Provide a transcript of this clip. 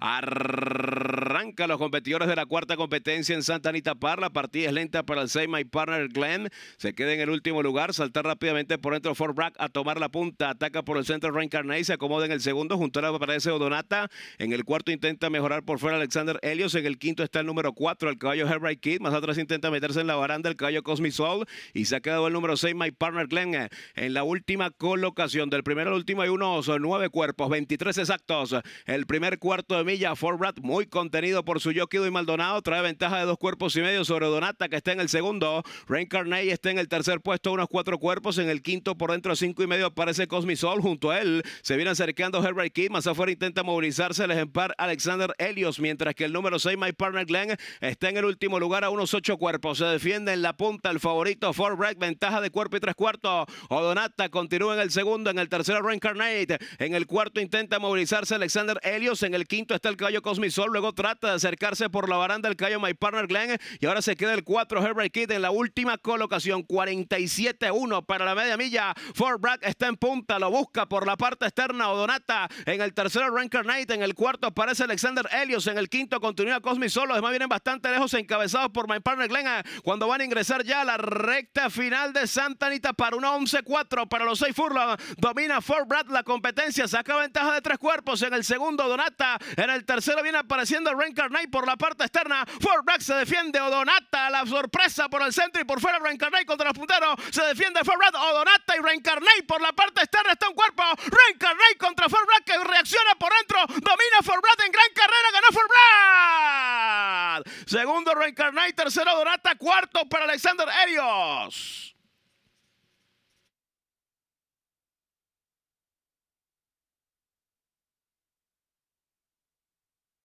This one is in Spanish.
Arr los competidores de la cuarta competencia en Santa Anita Par. La partida es lenta para el 6 My Partner Glenn. Se queda en el último lugar. salta rápidamente por dentro Fort Brack a tomar la punta. Ataca por el centro Reincarnate. Se acomoda en el segundo. Junto a la aparece Odonata. En el cuarto intenta mejorar por fuera Alexander Helios. En el quinto está el número cuatro, el caballo Herbright Kid. Más atrás intenta meterse en la baranda el caballo Soul Y se ha quedado el número 6 My Partner Glenn. En la última colocación del primero al último hay unos nueve cuerpos, 23 exactos. El primer cuarto de milla Fort Brack muy contenido por su yoquido y Maldonado, trae ventaja de dos cuerpos y medio sobre Donata, que está en el segundo. Reincarnate está en el tercer puesto, unos cuatro cuerpos. En el quinto, por dentro, cinco y medio, aparece Cosmisol. Junto a él se viene acercando Herbert Key. Más afuera intenta movilizarse el ejemplar Alexander Helios, mientras que el número seis My Partner Glenn, está en el último lugar a unos ocho cuerpos. Se defiende en la punta el favorito Ford Break, ventaja de cuerpo y tres cuartos. Donata continúa en el segundo, en el tercero, Reincarnate. En el cuarto intenta movilizarse Alexander Helios. En el quinto está el caballo Cosmisol. Luego trata de acercarse por la baranda del callo My Partner Glenn. Y ahora se queda el 4 Herbert Kidd en la última colocación. 47-1 para la media milla. Ford Brad está en punta, lo busca por la parte externa Odonata. En el tercero, Ranker Knight. En el cuarto aparece Alexander Helios. En el quinto continúa Cosmi Solo. Además vienen bastante lejos encabezados por My Partner Glenn. Cuando van a ingresar ya a la recta final de Santa Anita para una 11-4 para los 6 Furlong. Domina Ford Brad la competencia. Saca ventaja de tres cuerpos. En el segundo, Donata. En el tercero viene apareciendo Ranker Carnay por la parte externa. Fort Black se defiende. Odonata la sorpresa por el centro y por fuera Reincarnay contra los punteros. Se defiende Ford Black. Odonata y Reincarnay por la parte externa. Está un cuerpo. Reincarnay contra Ford Black que reacciona por dentro. Domina Ford en gran carrera. Ganó Ford Black. Segundo Reincarnay. Tercero Odonata. Cuarto para Alexander Erios.